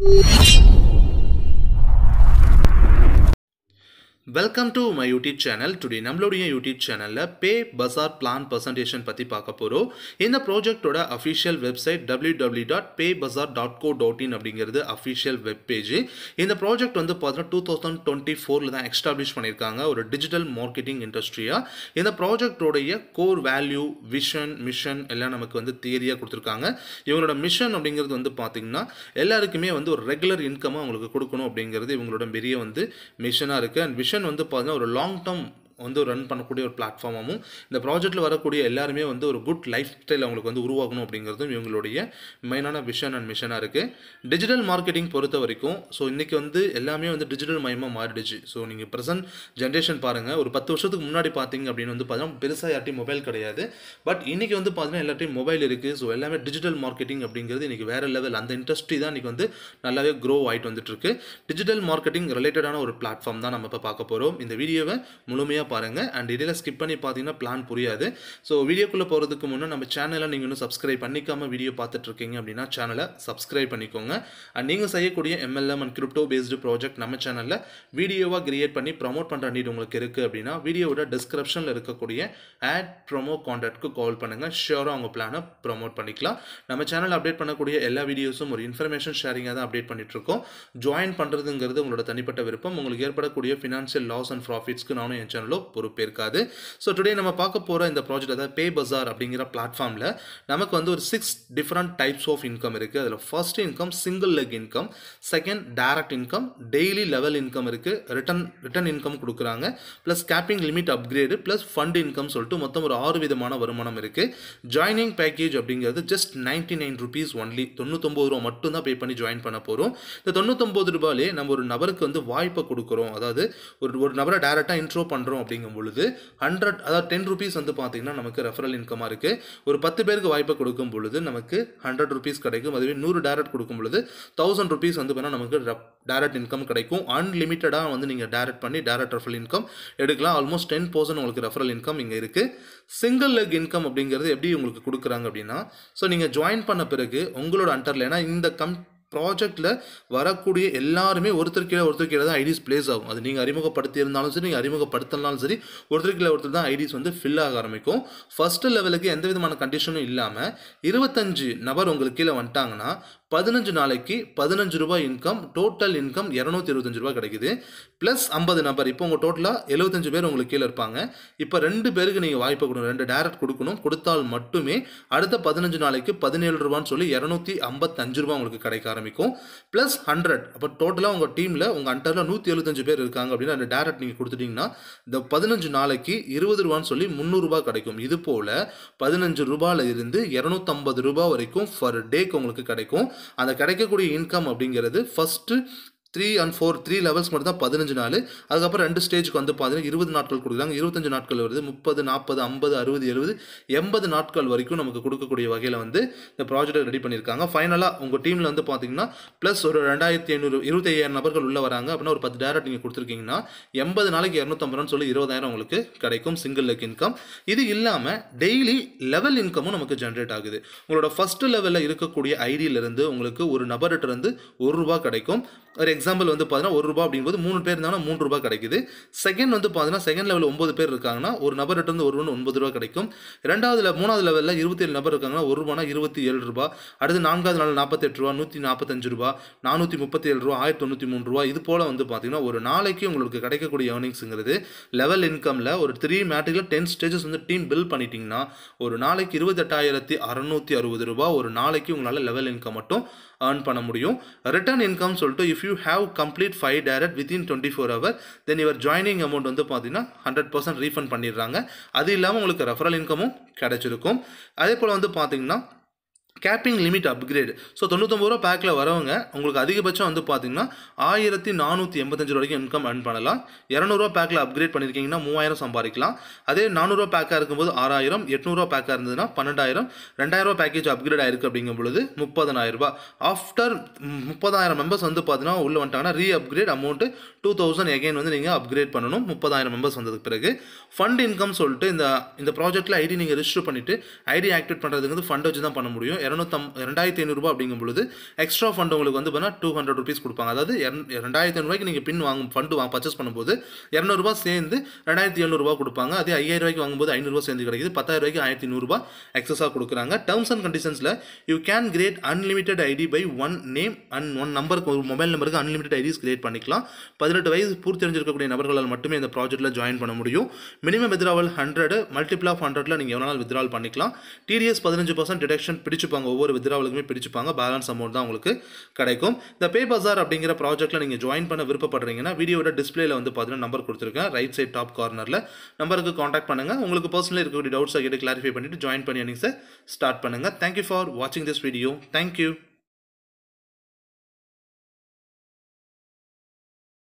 you welcome to my YouTube channel today நம்மளுடைய யூடியூப் சேனலில் பே பசார் பிளான் பர்சன்டேஷன் பற்றி பார்க்க போகிறோம் இந்த ப்ராஜெக்டோட official website W W dot pay bazaar dot co dot in அப்படிங்கிறது அஃபிஷியல் வெப் பேஜ் இந்த ப்ராஜெக்ட் வந்து பார்த்தீங்கன்னா டூ தௌசண்ட் டுவெண்ட்டி ஃபோரில் தான் எக்ஸ்டாப்ளிஷ் பண்ணியிருக்காங்க ஒரு டிஜிட்டல் மார்க்கெட்டிங் இண்டஸ்ட்ரியாக இந்த ப்ராஜெக்டோடைய கோர் வேல்யூ விஷன் மிஷன் எல்லாம் நமக்கு வந்து தியரியாக கொடுத்துருக்காங்க இவங்களோட மிஷன் அப்படிங்கிறது வந்து பார்த்திங்கன்னா எல்லாருக்குமே வந்து ஒரு ரெகுலர் இன்கமாக அவங்களுக்கு கொடுக்கணும் அப்படிங்கிறது இவங்களோட பெரிய வந்து மிஷனாக இருக்குது அண்ட் விஷன் வந்து பார்த்தீங்கன்னா ஒரு லாங் டேர்ம் வந்து ரன் பண்ணக்கூடிய ஒரு பிளாட்ஃபார்மும் இந்த ப்ராஜெக்ட்டில் வரக்கூடிய எல்லாருமே வந்து ஒரு குட் லைஃப் ஸ்டைல் அவங்களுக்கு வந்து உருவாகணும் அப்படிங்கிறதும் இவங்களுடைய மெயினான விஷன் அண்ட் மிஷனாக இருக்குது டிஜிட்டல் மார்க்கெட்டிங் பொறுத்த வரைக்கும் ஸோ இன்றைக்கி வந்து எல்லாமே வந்து டிஜிட்டல் மயமாக மாறிடுச்சு ஸோ நீங்கள் ப்ரெசன்ட் ஜென்ரேஷன் பாருங்கள் ஒரு பத்து வருஷத்துக்கு முன்னாடி பார்த்தீங்க அப்படின்னு வந்து பார்த்தீங்கன்னா பெருசாக யார்ட்டையும் மொபைல் கிடையாது பட் இன்றைக்கி வந்து பார்த்தீங்கன்னா எல்லாத்தையும் மொபைல் இருக்குது ஸோ எல்லாமே டிஜிட்டல் மார்க்கெட்டிங் அப்படிங்கிறது இன்றைக்கி வேறு லெவல் அந்த இண்டஸ்ட்ரி தான் இன்றைக்கி வந்து நல்லாவே க்ரோ ஆகிட்டு வந்துட்டுருக்கு டிஜிட்டல் மார்க்கெட்டிங் ரிலேட்டடான ஒரு பிளாட்ஃபார்ம் தான் நம்ம இப்போ பார்க்க போகிறோம் இந்த வீடியோவை முழுமையாக பாருங்கள் அண்ட் இடையில ஸ்கிப் பண்ணி பார்த்தீங்கன்னா பிளான் புரியாது ஸோ வீடியோக்குள்ளே போகிறதுக்கு முன்னே நம்ம சேனலை நீங்கள் இன்னும் சப்ஸ்கிரைப் பண்ணிக்காமல் வீடியோ பார்த்துட்ருக்கீங்க அப்படின்னா சேனலை சப்ஸ்கிரைப் பண்ணிக்கோங்க அண்ட் நீங்கள் செய்யக்கூடிய MLM and crypto based project நம்ம சேனலில் வீடியோவாக கிரியேட் பண்ணி ப்ரமோட் பண்ணுற நீட் உங்களுக்கு இருக்குது அப்படின்னா வீடியோவோட டிஸ்கிரிப்ஷனில் இருக்கக்கூடிய ஆட் ப்ரொமோ காண்டாக்ட்க்கு கால் பண்ணுங்கள் ஷியோராக அவங்க பிளானை ப்ரமோட் பண்ணிக்கலாம் நம்ம சேனல் அப்டேட் பண்ணக்கூடிய எல்லா வீடியோஸும் ஒரு இன்ஃபர்மேஷன் ஷேரிங்காக தான் அப்டேட் பண்ணிட்டுருக்கோம் ஜாயின் பண்ணுறதுங்கிறது உங்களோட தனிப்பட்ட விருப்பம் உங்களுக்கு ஏற்படக்கூடிய ஃபினான்ஷியல் லாஸ் அண்ட் ப்ராஃபிட்ஸ்க்கு நானும் என் சேனல் சேனலோ பொறுப்பேற்காது ஸோ டுடே நம்ம பார்க்க போகிற இந்த ப்ராஜெக்ட் அதாவது பே பஜார் அப்படிங்கிற பிளாட்ஃபார்மில் நமக்கு வந்து ஒரு six different types of income இருக்குது அதில் first income single leg income second direct income daily level income இருக்குது ரிட்டன் ரிட்டன் இன்கம் கொடுக்குறாங்க plus capping limit upgrade plus fund income சொல்லிட்டு மொத்தம் ஒரு ஆறு விதமான வருமானம் இருக்குது ஜாயினிங் பேக்கேஜ் அப்படிங்கிறது just ninety nine rupees only தொண்ணூத்தொம்பது ரூபா மட்டும் தான் பே பண்ணி ஜாயின் பண்ண போகிறோம் இந்த தொண்ணூத்தொம்பது ரூபாயிலே நம்ம ஒரு நபருக்கு வந்து வாய்ப்பை கொடுக்குறோம் அதாவது ஒரு ஒரு நபரை டேரெக்டாக இன்ட்ரோ பண்ணுறோம் அப்படிங்கும் பொழுது ஹண்ட்ரட் அதாவது டென் ருபீஸ் வந்து பார்த்திங்கன்னா நமக்கு ரெஃபரல் இன்கமாக இருக்குது ஒரு பத்து பேருக்கு வாய்ப்பை கொடுக்கும் பொழுது நமக்கு ஹண்ட்ரட் ருபீஸ் கிடைக்கும் அதுவே நூறு டேரக்ட் கொடுக்கும் பொழுது தௌசண்ட் ருபீஸ் வந்து பார்த்தீங்கன்னா நமக்கு டேரக்ட் இன்கம் கிடைக்கும் அன்லிமிட்டடாக வந்து நீங்கள் டேரக்ட் பண்ணி டேரக்ட் ரெஃபரல் இன்கம் எடுக்கலாம் ஆல்மோஸ்ட் டென் பர்சன்ட் உங்களுக்கு ரெஃபரல் இன்கம் இங்கே இருக்குது சிங்கிள் லெக் இன்கம் அப்படிங்கிறது எப்படி உங்களுக்கு கொடுக்குறாங்க அப்படின்னா ஸோ நீங்கள் ஜாயின் பண்ண பிறகு உங்களோட அண்டரில் ஏன்னா இந்த கம் ப்ராஜெக்டில் வரக்கூடிய எல்லாருமே ஒருத்தர் கீழே ஒருத்தர் கீழே தான் ஐடிஸ் பிளேஸ் ஆகும் அது நீங்கள் அறிமுகப்படுத்தி இருந்தாலும் சரி நீங்கள் அறிமுகப்படுத்தினாலும் சரி ஒருத்தர் கீழே ஒருத்தர் தான் ஐடிஸ் வந்து ஃபில் ஆக ஆரம்பிக்கும் ஃபஸ்ட்டு லெவலுக்கு எந்த விதமான கண்டிஷனும் இல்லாமல் இருபத்தஞ்சு நபர் உங்களுக்கு கீழே வந்துட்டாங்கன்னா பதினஞ்சு நாளைக்கு பதினஞ்சு ரூபாய் இன்கம் டோட்டல் இன்கம் இரநூத்தி இருபத்தஞ்சு ரூபாய் கிடைக்குது ப்ளஸ் ஐம்பது நபர் இப்போ உங்கள் டோட்டலாக எழுபத்தஞ்சு பேர் உங்களுக்கு கீழே இருப்பாங்க இப்போ ரெண்டு பேருக்கு நீங்கள் வாய்ப்பு கொடுக்கணும் ரெண்டு டேரக்ட் கொடுக்கணும் கொடுத்தால் மட்டுமே அடுத்த பதினஞ்சு நாளைக்கு பதினேழு ரூபான்னு சொல்லி இரநூத்தி ஐம்பத்தஞ்சு ரூபா உங்களுக்கு கிடைக்க ஆரம்பிக்கும் ப்ளஸ் ஹண்ட்ரட் அப்போ டோட்டலாக உங்கள் டீமில் உங்கள் அண்டரில் நூற்றி எழுபத்தஞ்சு பேர் இருக்காங்க அப்படின்னா அந்த டேரக்ட் நீங்கள் கொடுத்துட்டிங்கன்னா இந்த பதினஞ்சு நாளைக்கு இருபது ரூபான்னு சொல்லி முந்நூறுரூபா கிடைக்கும் இது போல் பதினஞ்சு ரூபாயில் இருந்து இரநூத்தம்பது ரூபா வரைக்கும் ஃபர் டேக்கு உங்களுக்கு கிடைக்கும் அந்த கிடைக்கக்கூடிய இன்கம் அப்படிங்கிறது first three and four three levels மட்டும் தான் பதினஞ்சு நாள் அதுக்கப்புறம் ரெண்டு ஸ்டேஜுக்கு வந்து பார்த்தீங்கன்னா இருபது நாட்கள் கொடுக்குறாங்க இருபத்தஞ்சு நாட்கள் வருது முப்பது நாற்பது ஐம்பது அறுபது எழுபது எண்பது நாட்கள் வரைக்கும் நமக்கு கொடுக்கக்கூடிய வகையில் வந்து இந்த ப்ராஜெக்டை ரெடி பண்ணியிருக்காங்க ஃபைனலாக உங்கள் டீமில் வந்து பார்த்தீங்கன்னா ப்ளஸ் ஒரு ரெண்டாயிரத்தி ஐநூறு இருபத்தையாயிரம் நபர்கள் உள்ளே வராங்க அப்படின்னா ஒரு பத்து டேரக்ட் நீங்கள் கொடுத்துருக்கீங்கன்னா எண்பது நாளைக்கு இரநூத்தம்பது சொல்லி இருபதாயிரம் உங்களுக்கு கிடைக்கும் சிங்கிள் லெக் இன்கம் இது இல்லாமல் டெய்லி லெவல் இன்கமும் நமக்கு ஜென்ரேட் ஆகுது உங்களோட ஃபஸ்ட்டு லெவலில் இருக்கக்கூடிய ஐடியிலிருந்து உங்களுக்கு ஒரு நபர்கிட்ட இருந்து ஒரு ரூபா கிடைக்கும் ஒரு எக்ஸாம்பிள் வந்து பார்த்தீங்கன்னா ஒரு ரூபா அப்படிங்கும்போது மூணு பேர் இருந்தாலும் மூணு ரூபா கிடைக்குது செகண்ட் வந்து பார்த்தீங்கன்னா செகண்ட் லெவலில் ஒன்பது பேர் இருக்காங்கன்னா ஒரு நபர் நபர்கிட்ட வந்து ரூபா ஒன்பது ரூபா கிடைக்கும் ரெண்டாவது மூணாவது லெவலில் இருபத்தி ஏழு நபர் இருக்காங்கன்னா ஒரு ரூபானா இருபத்தி ஏழு ரூபா அடுத்து நான்காவது நாள் நாற்பத்தெட்டு ரூபா நூற்றி நாற்பத்தஞ்சு ரூபா நானூற்றி முப்பத்தி ஏழு ரூபா ஆயிரத்தி தொண்ணூற்றி மூணு ரூபா இது போல் வந்து பார்த்தீங்கன்னா ஒரு நாளைக்கு உங்களுக்கு கிடைக்கக்கூடிய ஏர்னிங்ஸுங்கிறது லெவல் இன்கமில் ஒரு த்ரீ மேட்டில் டென் ஸ்டேஜஸ் வந்து டீம் பில் பண்ணிட்டீங்கன்னா ஒரு நாளைக்கு இருபத்தெட்டாயிரத்தி அறநூற்றி அறுபது ரூபா ஒரு நாளைக்கு உங்களால் லெவல் இன்கம் மட்டும் ஏர்ன் பண்ண முடியும் ரிட்டர்ன் இன்கம் சொல்லிட்டு if you have have complete five direct within twenty four hour then your joining amount வந்து பார்த்தீங்கன்னா ஹண்ட்ரட் பர்சன்ட் ரீஃபண்ட் பண்ணிடுறாங்க அது இல்லாமல் உங்களுக்கு ரெஃபரல் இன்கமும் கிடச்சிருக்கும் அதே போல் வந்து பார்த்தீங்கன்னா கேப்பிங் லிமிட் அப்கிரேடு ஸோ தொண்ணூத்தொம்பது ரூபா பேக்கில் வரவங்க உங்களுக்கு அதிகபட்சம் வந்து பார்த்தீங்கன்னா ஆயிரத்தி நானூற்றி எண்பத்தஞ்சு வரைக்கும் இன்கம் ஏர்ன் பண்ணலாம் இரநூறுவா பேக்கில் அப்கிரேட் பண்ணியிருக்கீங்கன்னா மூவாயிரம் சம்பாதிக்கலாம் அதே நானூறுவா பேக்காக இருக்கும்போது ஆறாயிரம் எட்நூறுவா பேக்காக இருந்ததுன்னா பன்னெண்டாயிரம் ரெண்டாயிரம் பேக்கேஜ் அப்கிரேட் ஆயிருக்கு அப்படிங்கும் பொழுது முப்பதாயிரரூபா ஆஃப்டர் முப்பதாயிரம் மெம்பர்ஸ் வந்து பார்த்தீங்கன்னா உள்ளே வந்துட்டாங்கன்னா re upgrade amount two thousand again வந்து நீங்கள் அப்கிரேட் பண்ணணும் முப்பதாயிரம் மெம்பர்ஸ் வந்ததுக்கு பிறகு ஃபண்ட் இன்கம் சொல்லிட்டு இந்த இந்த ப்ராஜெக்ட்டில் ஐடி நீங்கள் ரிஜிஸ்டர் பண்ணிவிட்டு ஐடி ஆக்டிவேட் பண்ணுறதுக்கு வந்து ஃபண்ட் வச்சு தான் பண்ண முடியும் இரநூத்தம் ரெண்டாயிரத்தி ஐநூறுரூபா அப்படிங்கும் பொழுது எக்ஸ்ட்ரா ஃபண்ட் உங்களுக்கு வந்து பார்த்தீங்கன்னா டூ ஹண்ட்ரட் ருபீஸ் கொடுப்பாங்க அதாவது ரெண்டாயிரத்தி ஐநூறுரூவாய்க்கு நீங்கள் பின் வாங்கும் ஃபண்டு வா பர்ச்சேஸ் பண்ணும்போது இரநூறுபா சேர்ந்து ரெண்டாயிரத்தி எழுநூறுபா கொடுப்பாங்க அதே ஐயாயிரம் வாங்கும்போது ஐநூறுரூவா சேர்ந்து கிடைக்குது பத்தாயிரம் ரூபாய்க்கு ஆயிரத்தி நூறுரூபா எக்ஸஸாக கொடுக்குறாங்க டேர்ம்ஸ் அண்ட் கண்டிஷன்ஸில் you can create unlimited ID by one name and one நம்பருக்கு ஒரு மொபைல் நம்பருக்கு அன்லிமிட்டட் ஐடிஸ் கிரியேட் பண்ணிக்கலாம் பதினெட்டு வயசு பூர்த்தி அடைஞ்சிருக்கக்கூடிய நபர்களால் மட்டுமே இந்த ப்ராஜெக்ட்டில் ஜாயின் பண்ண முடியும் minimum withdrawal hundred multiple of ஹண்ட்ரடில் நீங்கள் எவ்வளோ நாள் வித்ரால் பண்ணிக்கலாம் டிடிஎஸ் பதினஞ்சு பர்சன்ட் டிடக்ஷன் பிடிச்சுப்பாங்க அவங்க ஒவ்வொரு வித்ராவலுக்குமே பிடிச்சிப்பாங்க பேலன்ஸ் அமௌண்ட் தான் உங்களுக்கு கிடைக்கும் இந்த பே பஜார் அப்படிங்கிற ப்ராஜெக்ட்டில் நீங்கள் ஜாயின் பண்ண விருப்பப்படுறீங்கன்னா வீடியோட டிஸ்பிளேயில் வந்து பார்த்தீங்கன்னா நம்பர் கொடுத்துருக்கேன் ரைட் சைட் டாப் கார்னரில் நம்பருக்கு காண்டாக்ட் பண்ணுங்கள் உங்களுக்கு பர்சனலாக இருக்கக்கூடிய டவுட்ஸை கேட்டு கிளாரிஃபை பண்ணிவிட்டு ஜாயின் பண்ணி நீங்கள் ஸ்டார்ட் பண்ணுங்கள் தேங்க்யூ ஃபார் வாட்சிங் திஸ் வீடியோ தேங்க்யூ